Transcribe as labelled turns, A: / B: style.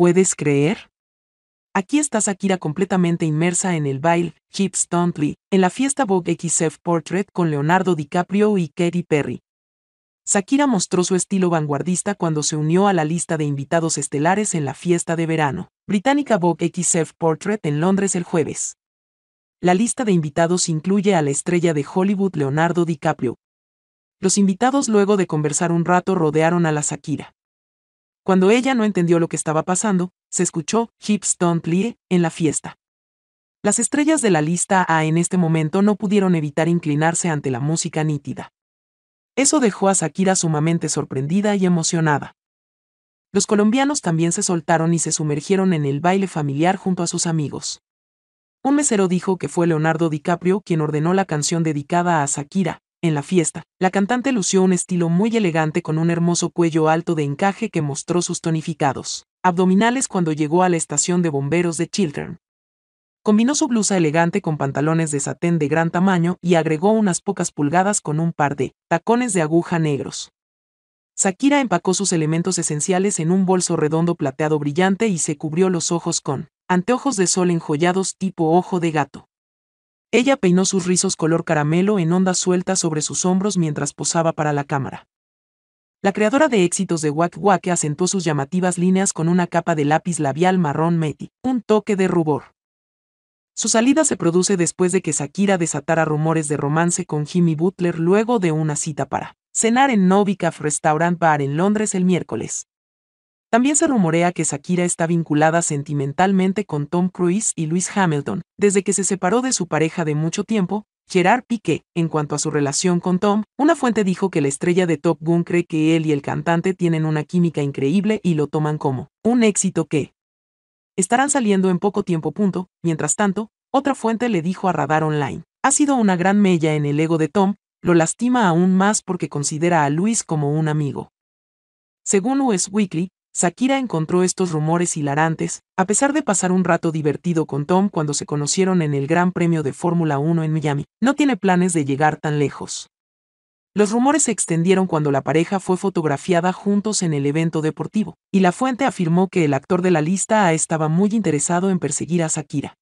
A: ¿Puedes creer? Aquí está Shakira completamente inmersa en el baile chips Stuntley, en la fiesta Vogue XF Portrait con Leonardo DiCaprio y Katy Perry. Shakira mostró su estilo vanguardista cuando se unió a la lista de invitados estelares en la fiesta de verano, británica Vogue XF Portrait en Londres el jueves. La lista de invitados incluye a la estrella de Hollywood Leonardo DiCaprio. Los invitados luego de conversar un rato rodearon a la Shakira. Cuando ella no entendió lo que estaba pasando, se escuchó Hips Don't en la fiesta. Las estrellas de la lista A en este momento no pudieron evitar inclinarse ante la música nítida. Eso dejó a Shakira sumamente sorprendida y emocionada. Los colombianos también se soltaron y se sumergieron en el baile familiar junto a sus amigos. Un mesero dijo que fue Leonardo DiCaprio quien ordenó la canción dedicada a Shakira, en la fiesta, la cantante lució un estilo muy elegante con un hermoso cuello alto de encaje que mostró sus tonificados abdominales cuando llegó a la estación de bomberos de Chiltern. Combinó su blusa elegante con pantalones de satén de gran tamaño y agregó unas pocas pulgadas con un par de tacones de aguja negros. Shakira empacó sus elementos esenciales en un bolso redondo plateado brillante y se cubrió los ojos con anteojos de sol enjollados tipo ojo de gato. Ella peinó sus rizos color caramelo en ondas sueltas sobre sus hombros mientras posaba para la cámara. La creadora de éxitos de Wack Wack asentó sus llamativas líneas con una capa de lápiz labial marrón Meti, un toque de rubor. Su salida se produce después de que Shakira desatara rumores de romance con Jimmy Butler luego de una cita para cenar en Novikaf Restaurant Bar en Londres el miércoles. También se rumorea que Shakira está vinculada sentimentalmente con Tom Cruise y Luis Hamilton, desde que se separó de su pareja de mucho tiempo, Gerard Piqué. En cuanto a su relación con Tom, una fuente dijo que la estrella de Top Gun cree que él y el cantante tienen una química increíble y lo toman como un éxito que estarán saliendo en poco tiempo. Mientras tanto, otra fuente le dijo a Radar Online, ha sido una gran mella en el ego de Tom, lo lastima aún más porque considera a Luis como un amigo. Según US Weekly, Shakira encontró estos rumores hilarantes, a pesar de pasar un rato divertido con Tom cuando se conocieron en el Gran Premio de Fórmula 1 en Miami. No tiene planes de llegar tan lejos. Los rumores se extendieron cuando la pareja fue fotografiada juntos en el evento deportivo, y la fuente afirmó que el actor de la lista A estaba muy interesado en perseguir a Shakira.